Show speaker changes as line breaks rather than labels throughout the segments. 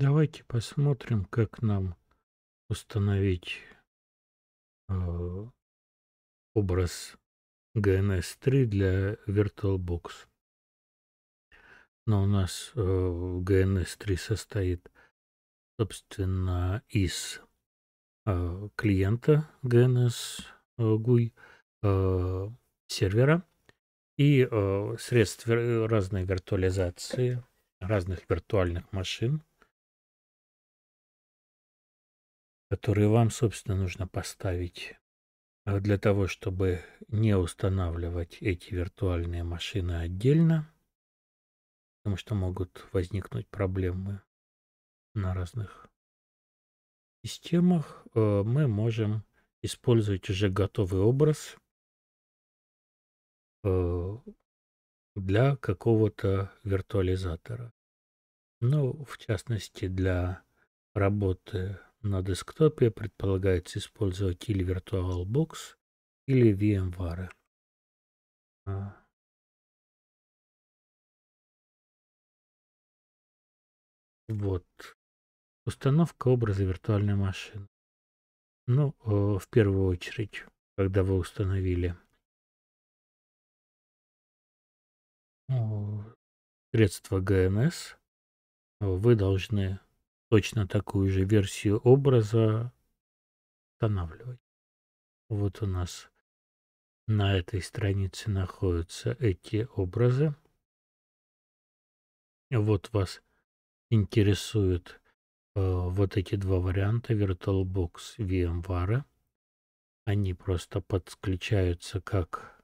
Давайте посмотрим, как нам установить э, образ GNS3 для VirtualBox. Но у нас э,
GNS3 состоит, собственно, из э, клиента GNS GUI, э, э, сервера и э, средств разной виртуализации разных виртуальных машин – которые вам, собственно, нужно поставить э, для того, чтобы не устанавливать эти виртуальные машины отдельно, потому что могут возникнуть проблемы на разных
системах,
э, мы можем использовать уже готовый образ э, для какого-то виртуализатора. Ну, в частности, для работы на десктопе предполагается
использовать или VirtualBox, или VMware. А. Вот. Установка образа виртуальной машины. Ну, э, в первую очередь, когда вы установили средство GNS, вы должны точно такую же версию образа устанавливать. Вот у нас на этой странице находятся эти образы. Вот вас
интересуют э, вот эти два варианта VirtualBox VMware. Они просто подключаются как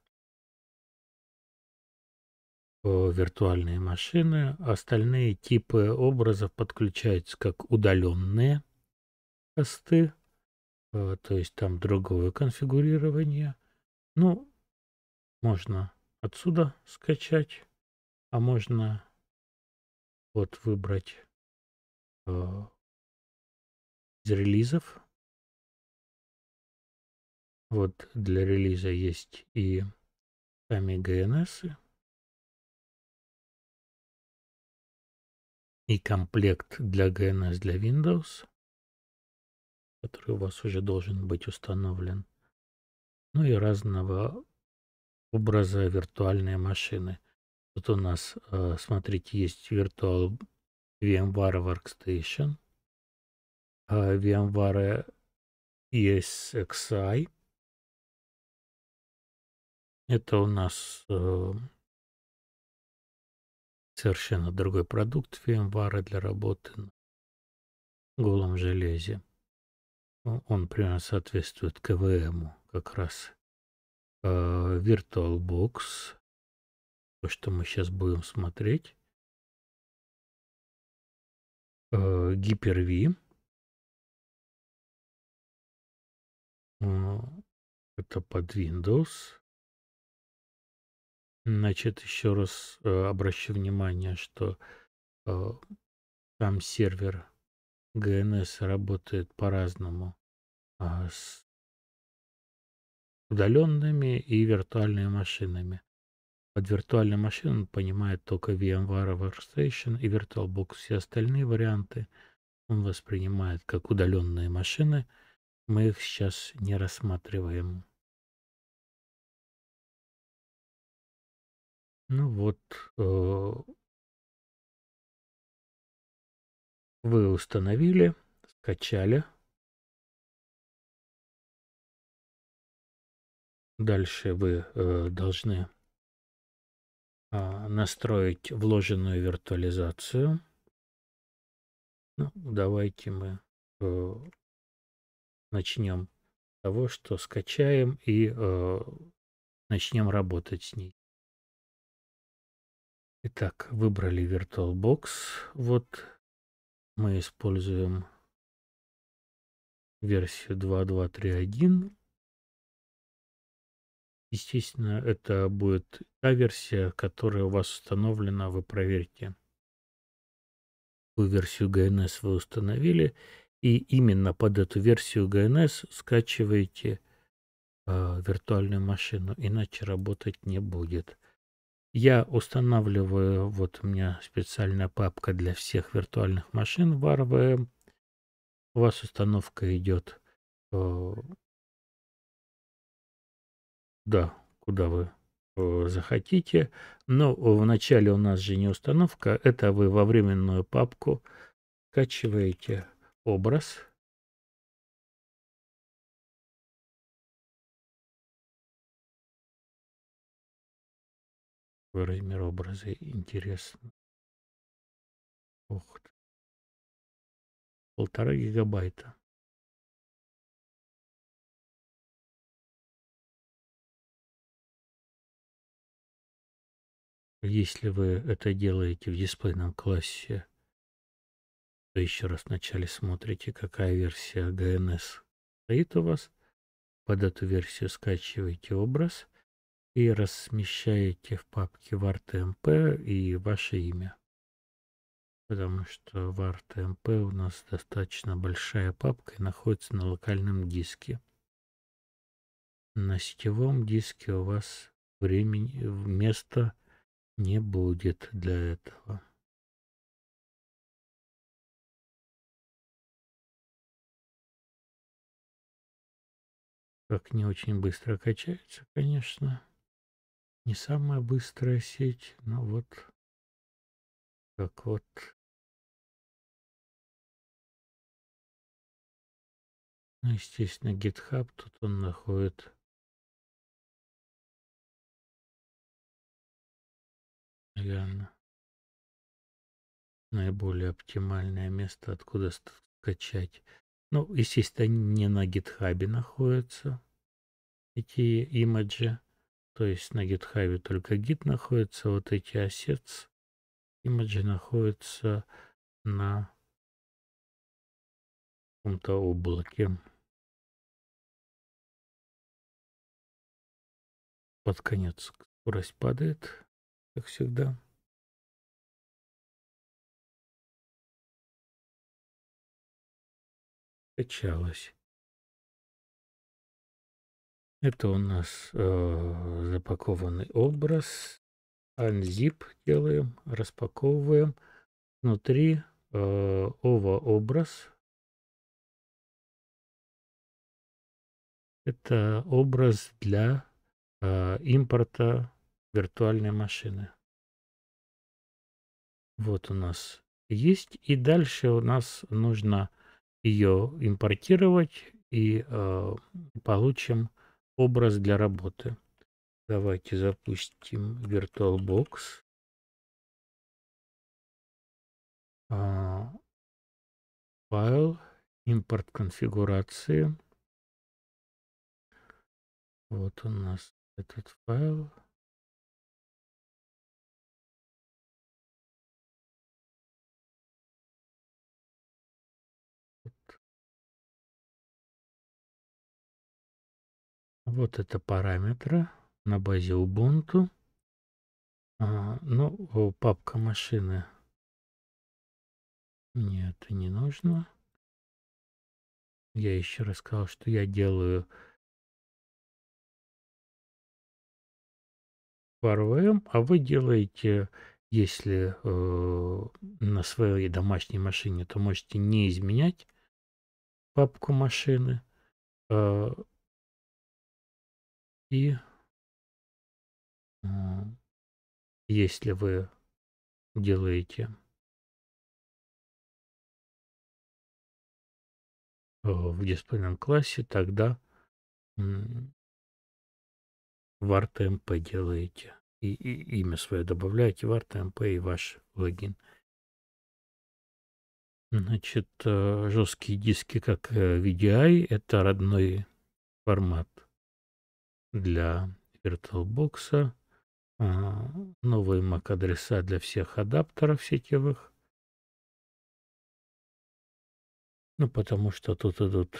Э, виртуальные машины. Остальные типы образов подключаются как удаленные косты, э, то есть там другое конфигурирование. Ну, можно
отсюда скачать, а можно вот выбрать э, из релизов. Вот для релиза есть и сами GNS. и комплект для GNS для Windows, который у вас
уже должен быть установлен. Ну и разного образа виртуальные машины. Тут у нас, э, смотрите, есть Virtual
VMware Workstation, э, VMware ESXi. Это у нас э, совершенно другой продукт VMware для работы на голом железе. Он примерно соответствует КВМу как раз. VirtualBox, а, то, что мы сейчас будем смотреть. Hyper-V. А, это под Windows. Значит, еще раз э, обращу внимание, что э,
сам сервер ГНС работает по-разному э, с удаленными и виртуальными машинами. Под виртуальной машиной он понимает только VMware Workstation и VirtualBox. Все остальные варианты он воспринимает как удаленные машины. Мы
их сейчас не рассматриваем. Ну вот, э, вы установили, скачали. Дальше вы э, должны э, настроить вложенную виртуализацию. Ну, давайте мы э, начнем с того, что скачаем и э, начнем работать с ней. Итак, выбрали VirtualBox. Вот мы используем версию 2.2.3.1. Естественно, это
будет та версия, которая у вас установлена, вы проверьте. Какую версию GNS вы установили. И именно под эту версию GNS скачиваете э, виртуальную машину, иначе работать не будет. Я устанавливаю, вот у меня специальная папка для всех
виртуальных машин в RVM. У вас установка идет, э, да, куда вы э,
захотите. Но вначале у нас же не установка, это вы во временную
папку скачиваете образ такой образа интересно. Ох ты. Полтора гигабайта. Если вы это делаете в дисплейном классе,
то еще раз вначале смотрите, какая версия GNS стоит у вас. Под эту версию скачиваете образ – и размещаете в папке var.tmp и ваше имя. Потому что var.tmp у нас достаточно большая папка и находится на локальном диске. На сетевом диске у вас времени,
места не будет для этого. Как не очень быстро качается, конечно не самая быстрая сеть, но вот как вот Ну, естественно, GitHub тут он находит. Наверное, наиболее оптимальное место, откуда скачать. Ну, естественно, они не на
GitHub находятся, эти имиджи. То есть на GitHub только Git находится, вот эти assets, имиджи находятся
на каком-то облаке. Под конец скорость падает, как всегда. Качалось. Это у нас э, запакованный образ. Unzip делаем, распаковываем. Внутри э, ова образ. Это образ для э, импорта виртуальной машины. Вот у нас есть.
И дальше у нас нужно ее импортировать и
э, получим образ для работы. Давайте запустим VirtualBox. А, файл, импорт конфигурации. Вот у нас этот файл. Вот это параметры на базе Ubuntu. А, ну, папка машины. Мне это не нужно. Я еще раз сказал, что я делаю FarVM, а вы делаете, если э, на своей домашней машине, то можете не изменять папку машины. Э, и а, если вы делаете в дисплейном классе, тогда в RTMP делаете.
И, и имя свое добавляете в RTMP и ваш логин. Значит, э, жесткие диски, как э, VDI, это родной формат для VirtualBox, а, новые MAC-адреса для всех адаптеров сетевых.
Ну, потому что тут идут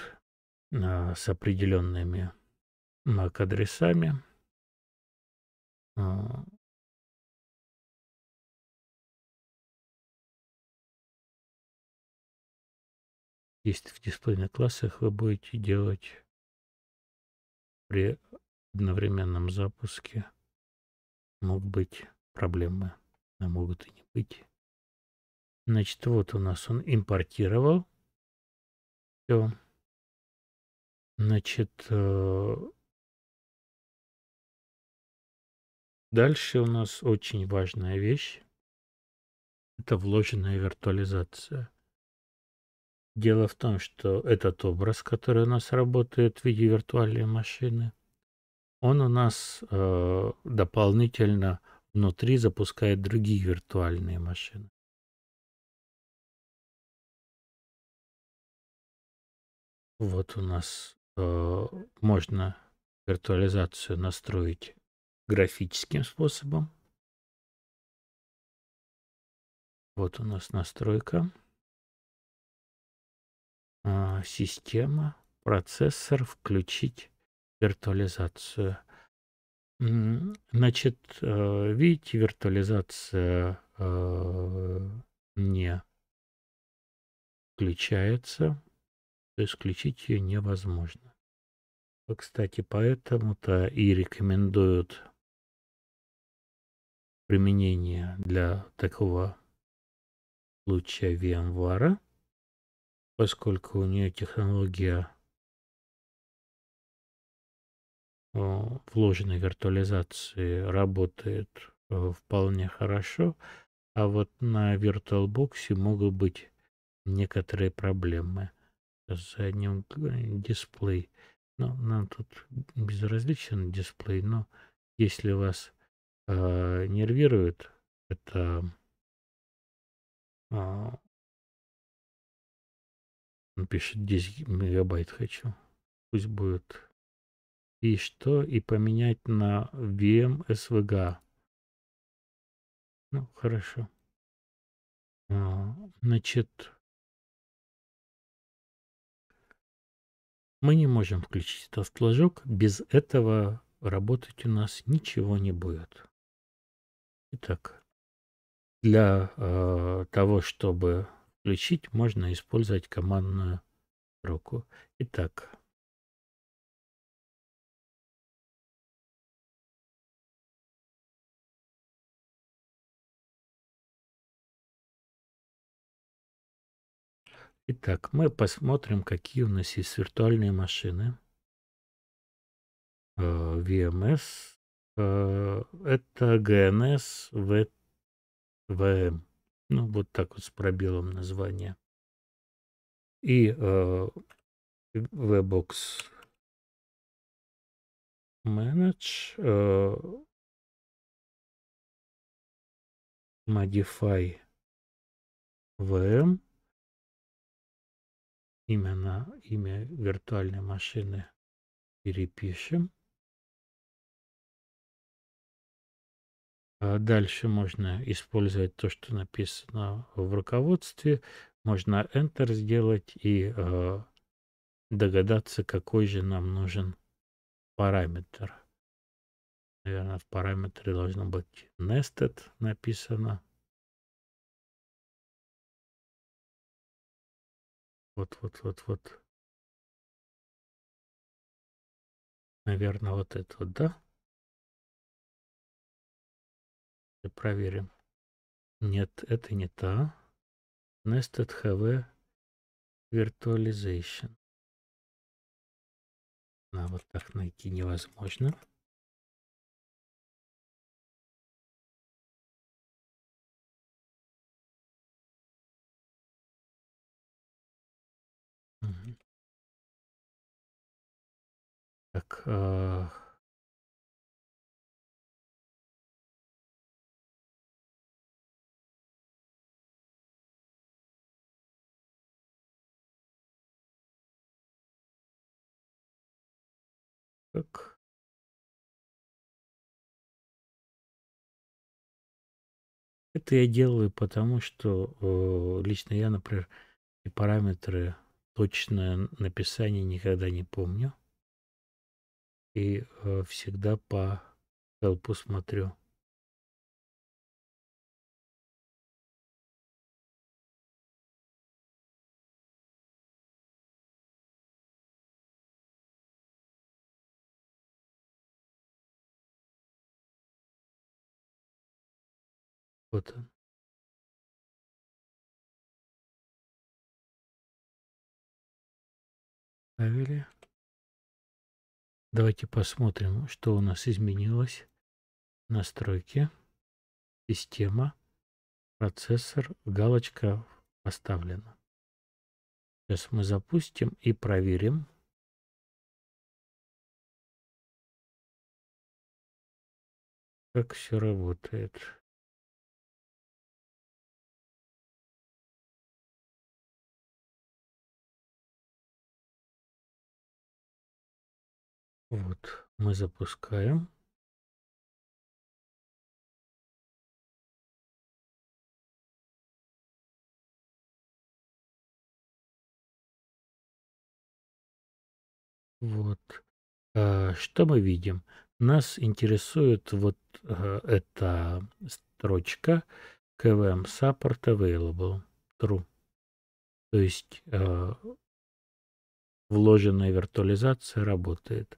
а, с определенными MAC-адресами. А. Если в дисплейных классах вы будете делать при одновременном запуске могут быть проблемы, а могут и не быть. Значит, вот у нас он импортировал. Все. Значит, э, дальше у нас очень важная вещь. Это вложенная
виртуализация. Дело в том, что этот образ, который у нас работает в виде виртуальной машины, он у нас э, дополнительно
внутри запускает другие виртуальные машины. Вот у нас э, можно виртуализацию настроить графическим способом. Вот у нас настройка. Э, система, процессор
включить виртуализацию. Значит, э, видите, виртуализация э, не включается, то исключить ее невозможно. Кстати, поэтому-то
и рекомендуют применение для такого случая VMware, поскольку у нее технология Э, вложенной виртуализации работает
э, вполне хорошо, а вот на VirtualBox могут быть некоторые проблемы с задним э, дисплей. Ну, нам тут безразличен дисплей, но если вас
э, нервирует, это э, он пишет 10 мегабайт хочу. Пусть будет и что и поменять на VM SVG. Ну, хорошо. А, значит, мы не можем
включить этот флажок. Без этого работать у нас ничего не будет. Итак, для э, того, чтобы
включить, можно использовать командную руку. Итак, Итак, мы посмотрим, какие у нас есть виртуальные машины.
Э, VMS. Э, это GNS VM. Ну, вот так вот с пробелом
название. И э, VBox Manage. Modify VM именно имя виртуальной машины перепишем. А дальше можно использовать то, что написано в руководстве.
Можно Enter сделать и а, догадаться, какой же
нам нужен параметр. Наверное, в параметре должно быть nested написано. Вот, вот, вот, вот. Наверное, вот это вот, да? И проверим. Нет, это не та. Nested HV Virtualization. А вот так найти невозможно. Так, э, так. Это я делаю потому, что э, лично
я, например, и параметры точное написание никогда не помню
и э, всегда по толпу смотрю. Вот он. Навели. Давайте посмотрим, что у нас изменилось. Настройки, система, процессор, галочка поставлена. Сейчас мы запустим и проверим. Как все работает. Вот мы запускаем. Вот. А, что мы видим? Нас интересует вот а,
эта строчка KVM Support Available True. То есть а, вложенная виртуализация работает.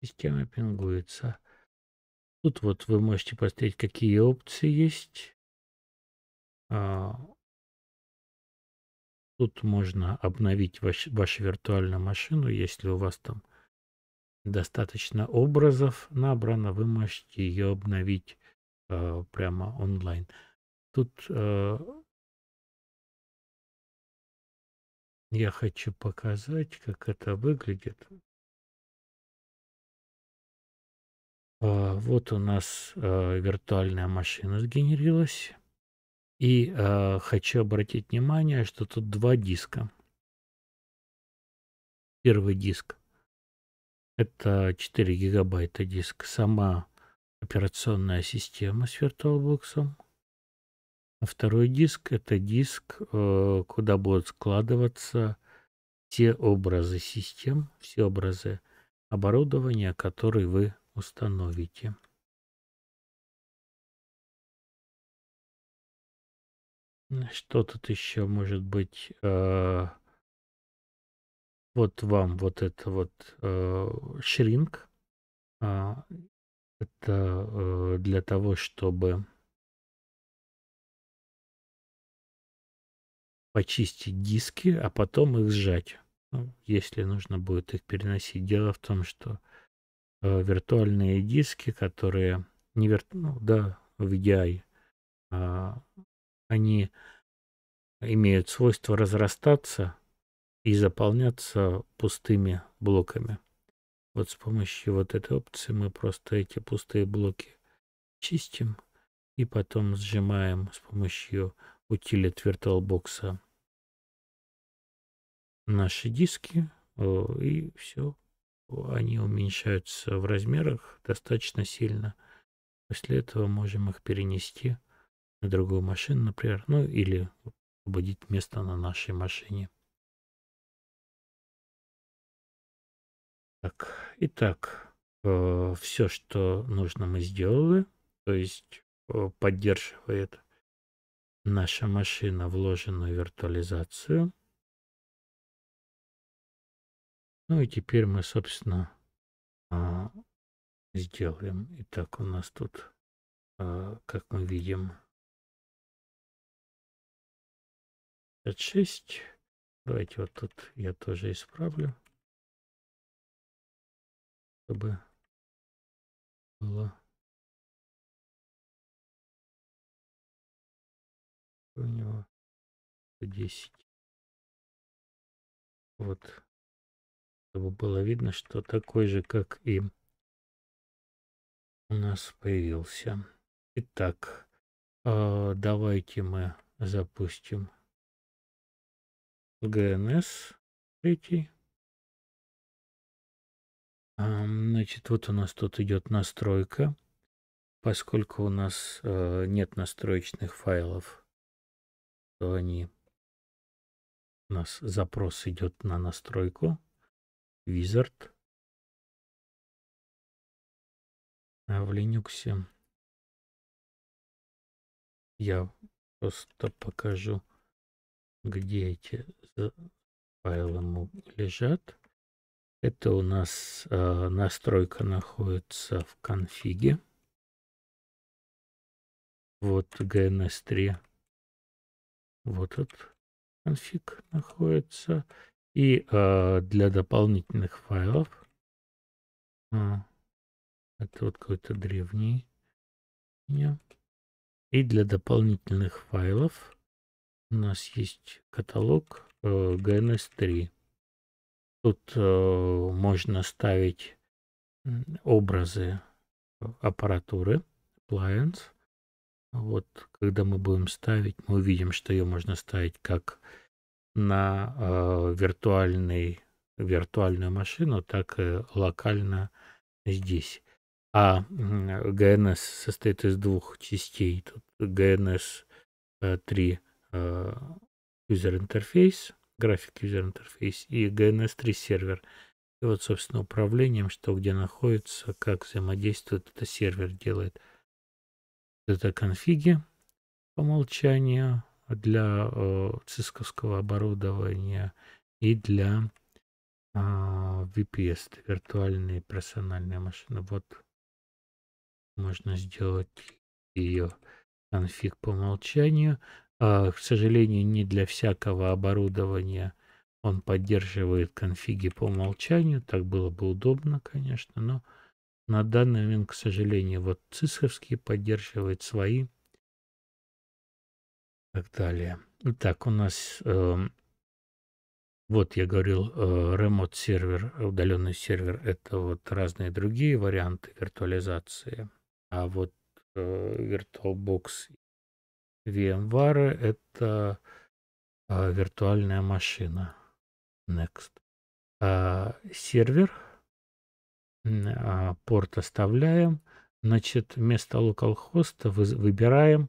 система пингуется. Тут вот вы можете посмотреть, какие опции есть. А, тут можно обновить ваш, вашу виртуальную машину, если у вас там достаточно
образов набрано, вы можете ее обновить э, прямо онлайн.
Тут э, я хочу показать, как это выглядит.
А, вот у нас а, виртуальная машина сгенерилась. И а, хочу обратить внимание, что тут два диска. Первый диск это 4 гигабайта диск. Сама операционная система с VirtualBox. А второй диск это диск, куда будут складываться все образы систем, все образы оборудования,
которые вы установите Что тут еще может быть? Э,
вот вам вот это вот э, шринг.
Э, это э, для того, чтобы почистить диски, а потом их сжать. Ну, если нужно будет их переносить. Дело в том, что
Э, виртуальные диски, которые не вирту, ну, да, в VDI, а, они имеют свойство разрастаться и заполняться пустыми блоками. Вот с помощью вот этой опции мы просто эти пустые блоки чистим и потом сжимаем с помощью утилит VirtualBox наши диски э, и все они уменьшаются в размерах достаточно сильно. После этого можем их перенести
на другую машину, например, ну или освободить место на нашей машине. Так, итак, э, все, что нужно, мы сделали. То есть э, поддерживает наша машина вложенную виртуализацию. Ну и теперь мы, собственно, а, сделаем. Итак, у нас тут, а, как мы видим, 56. Давайте вот тут я тоже исправлю, чтобы было у него 10. Вот чтобы было видно, что такой же, как и у нас появился. Итак, а, давайте мы запустим GNS третий. А, значит,
вот у нас тут идет настройка. Поскольку у нас а, нет
настроечных файлов, то они у нас запрос идет на настройку. Wizard. А в Linux я просто покажу, где эти файлы лежат. Это у нас э, настройка находится в конфиге. Вот GNS3. Вот этот конфиг находится. И э, для дополнительных файлов. А, это вот какой-то древний. И для
дополнительных файлов у нас есть каталог э, GNS3. Тут э, можно ставить образы аппаратуры, appliance. Вот, когда мы будем ставить, мы увидим, что ее можно ставить как на э, виртуальный, виртуальную машину, так и локально здесь. А ГНС состоит из двух частей. Тут ГНС 3 User Interface, график User Interface и GNS 3 сервер. И вот, собственно, управлением, что где находится, как взаимодействует, это сервер делает. Это конфиги по умолчанию для э, цисковского оборудования и для а, VPS, виртуальные персональные машины. Вот можно сделать ее конфиг по умолчанию. А, к сожалению, не для всякого оборудования он поддерживает конфиги по умолчанию. Так было бы удобно, конечно, но на данный момент, к сожалению, вот цисковский поддерживает свои так далее. Итак, у нас, э, вот я говорил, э, remote сервер, удаленный сервер, это вот разные другие варианты виртуализации. А вот э, VirtualBox VMware это э, виртуальная машина. Next. Э, сервер, э, порт оставляем. Значит, вместо localhost выбираем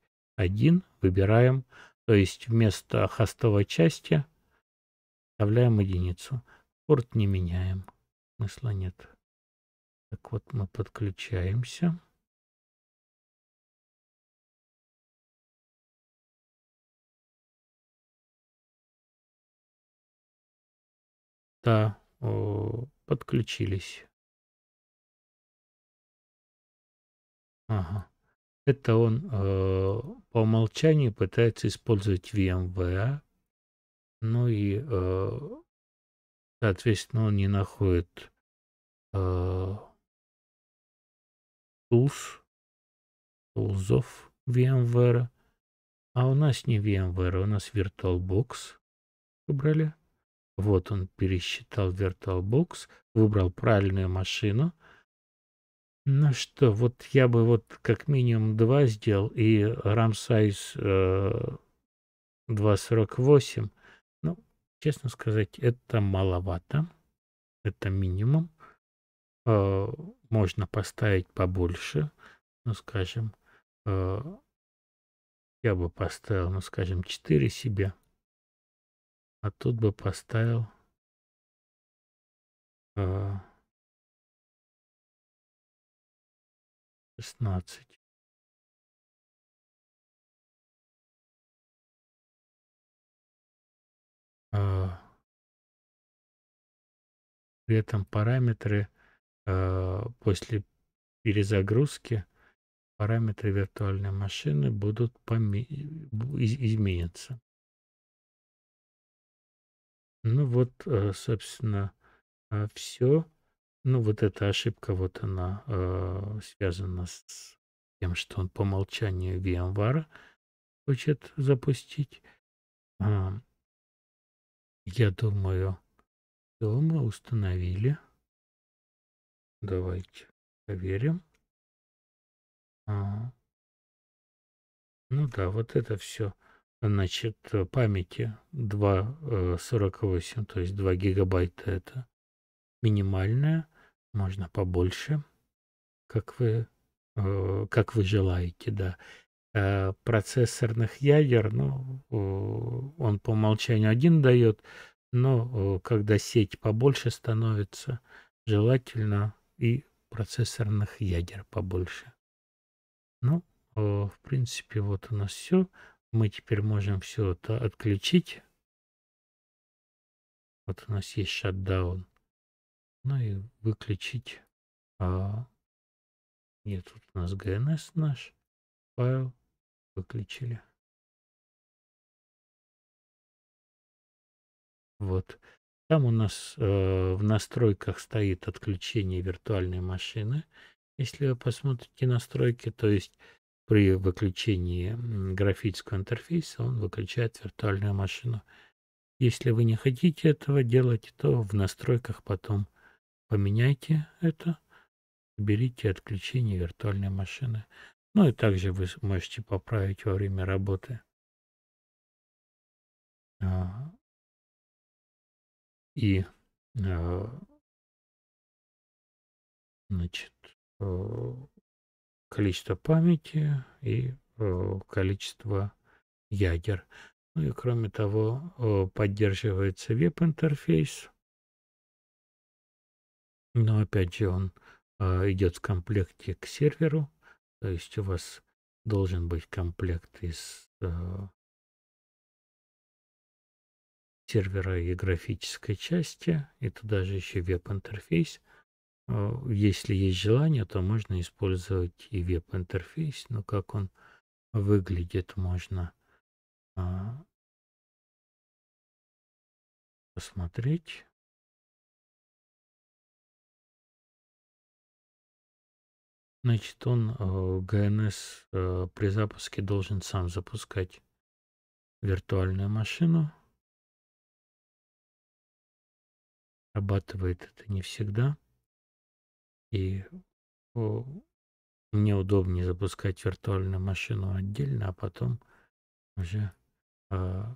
1 выбираем, то есть вместо хостовой части вставляем единицу.
Порт не меняем, смысла нет. Так вот мы подключаемся. Да, подключились. Ага. Это он э, по умолчанию
пытается использовать VMware, ну и, э,
соответственно, он не находит э, tools, тулзов VMware,
а у нас не VMware, у нас VirtualBox выбрали. Вот он пересчитал VirtualBox, выбрал правильную машину – ну что, вот я бы вот как минимум два сделал, и Рамсайз э, 2.48. Ну, честно сказать, это маловато. Это минимум. Э, можно поставить побольше, ну, скажем. Э, я бы поставил,
ну, скажем, 4 себе. А тут бы поставил... Э, шестнадцать а, при этом параметры а, после
перезагрузки параметры виртуальной машины будут изменятся. Ну вот, а, собственно, все. Ну, вот эта ошибка, вот она э, связана с тем, что он по умолчанию VMware хочет
запустить. А, я думаю, все мы установили. Давайте проверим. А, ну да, вот это все.
Значит, э, памяти 2,48, э, то есть 2 гигабайта это минимальная можно побольше, как вы, э, как вы желаете, да. Э, процессорных ядер, ну, э, он по умолчанию один дает, но когда сеть побольше становится, желательно и процессорных ядер побольше. Ну, в принципе, вот у нас все. Мы
теперь можем все это отключить. Вот у нас есть шатдаун. Ну и выключить. А, нет, тут у нас GNS наш файл. Выключили. Вот. Там у нас э, в настройках стоит отключение виртуальной машины. Если
вы посмотрите настройки, то есть при выключении графического интерфейса он выключает виртуальную машину. Если вы не хотите этого делать, то в настройках потом Поменяйте это, уберите
отключение виртуальной машины. Ну и также вы можете поправить во время работы. А, и а, значит, э, количество памяти и э, количество
ядер. Ну и кроме того, э, поддерживается веб-интерфейс, но опять же он а, идет в комплекте к серверу, то есть у вас должен быть комплект из а, сервера и графической части, и туда же еще веб-интерфейс. А, если есть желание, то можно
использовать и веб-интерфейс, но как он выглядит, можно посмотреть. Значит, он ГНС э, э, при запуске должен сам запускать виртуальную машину. Обрабатывает это не всегда. И мне удобнее запускать виртуальную машину отдельно, а потом уже а,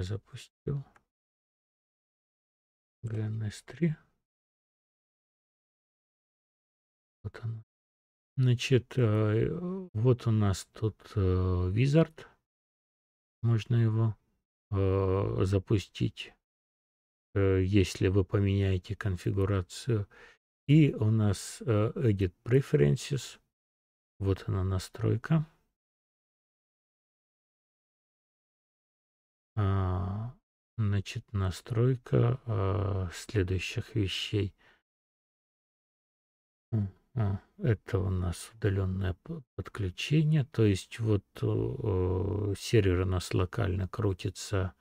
я запустил. GNS3. Вот оно. Значит, э, вот у нас тут Wizard. Э, Можно его э,
запустить, если вы поменяете конфигурацию.
И у нас Edit Preferences. Вот она настройка. А, значит, настройка а, следующих вещей.
А, это у нас удаленное подключение, то есть вот сервер у нас локально крутится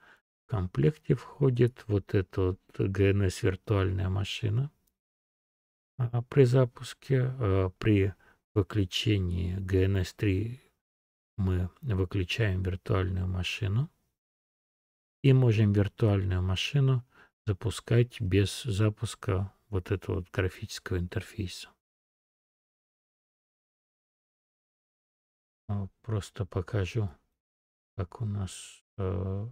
в комплекте входит вот эта вот GNS виртуальная машина при запуске, при выключении GNS 3 мы выключаем виртуальную машину. И
можем виртуальную машину запускать без запуска вот этого вот графического интерфейса. А, просто покажу, как у нас э,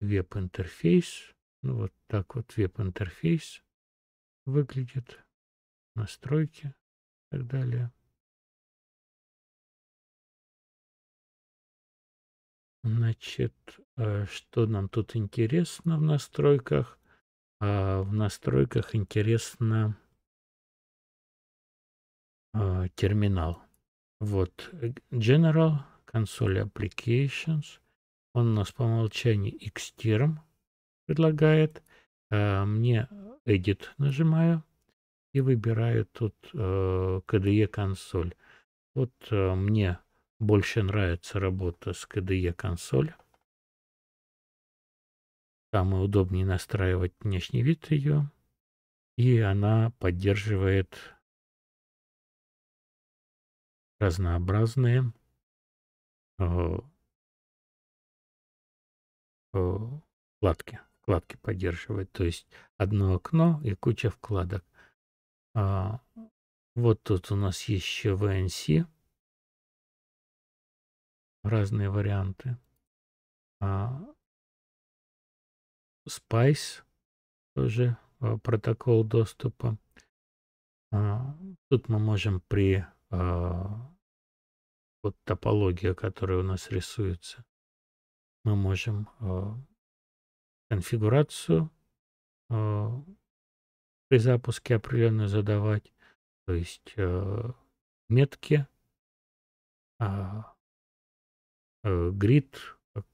веб-интерфейс. Ну, вот так вот веб-интерфейс выглядит. Настройки и так далее. Значит, э, что нам тут интересно в настройках?
А, в настройках интересно а, терминал. Вот э, General, console Applications. Он у нас по умолчанию Xterm предлагает. А, мне Edit нажимаю и выбираю тут э, KDE консоль. Вот мне больше нравится работа с KDE-консоль. Там и удобнее
настраивать внешний вид ее. И она поддерживает разнообразные э, э, вкладки. Вкладки поддерживает. То есть одно окно и куча вкладок. А, вот тут у нас еще VNC разные варианты. А, Spice тоже а, протокол доступа. А,
тут мы можем при а, вот топология, которая у нас
рисуется, мы можем а, конфигурацию а, при запуске определенно задавать, то есть а, метки, а, Э, грид, как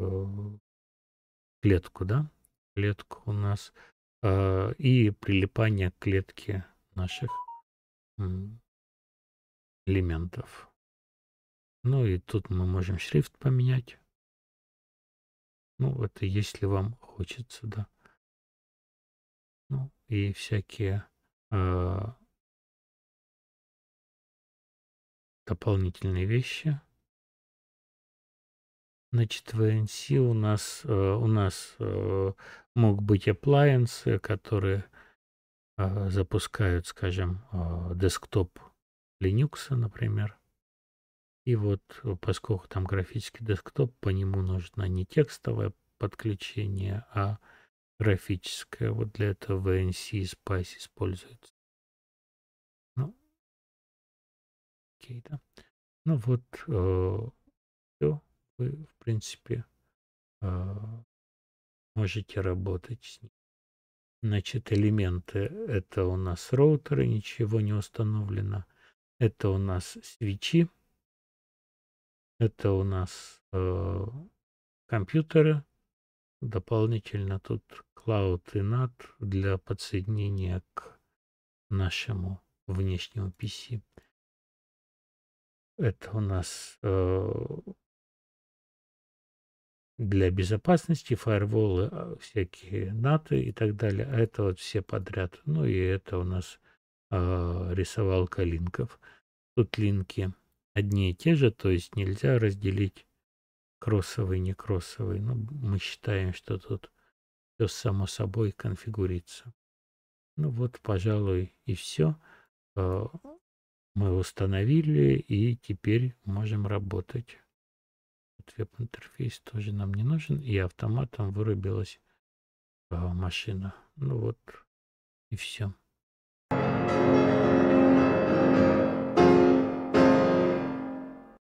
э, э, клетку, да,
клетку у нас, и прилипание к клетке наших
элементов. Ну и тут мы можем шрифт поменять. Ну, это если вам хочется, да. Ну, и всякие э, дополнительные вещи. Значит, в ANC у нас, э, у нас э, мог
быть appliance, которые э, запускают, скажем, десктоп Linux, например. И вот, поскольку там графический десктоп, по нему нужно не текстовое подключение, а
графическое. Вот для этого VNC и Spice используется. Ну, окей, да. Ну вот, э, все вы, в принципе, а, можете работать
с ним. Значит, элементы это у нас роутеры, ничего не установлено. Это у нас свечи. Это у нас э, компьютеры. Дополнительно тут Cloud и NAT для подсоединения к нашему внешнему PC. Это у нас а, для безопасности, фаерволы, а, всякие НАТО и так далее. А это вот все подряд. Ну и это у нас э, а, рисовал Калинков. Тут линки одни и те же, то есть нельзя разделить кроссовый, не кроссовый. Ну, мы считаем, что тут все само собой конфигурится. Ну вот, пожалуй, и все. Э, а, мы установили и теперь можем работать веб-интерфейс тоже нам не нужен. И автоматом вырубилась э, машина. Ну вот и все.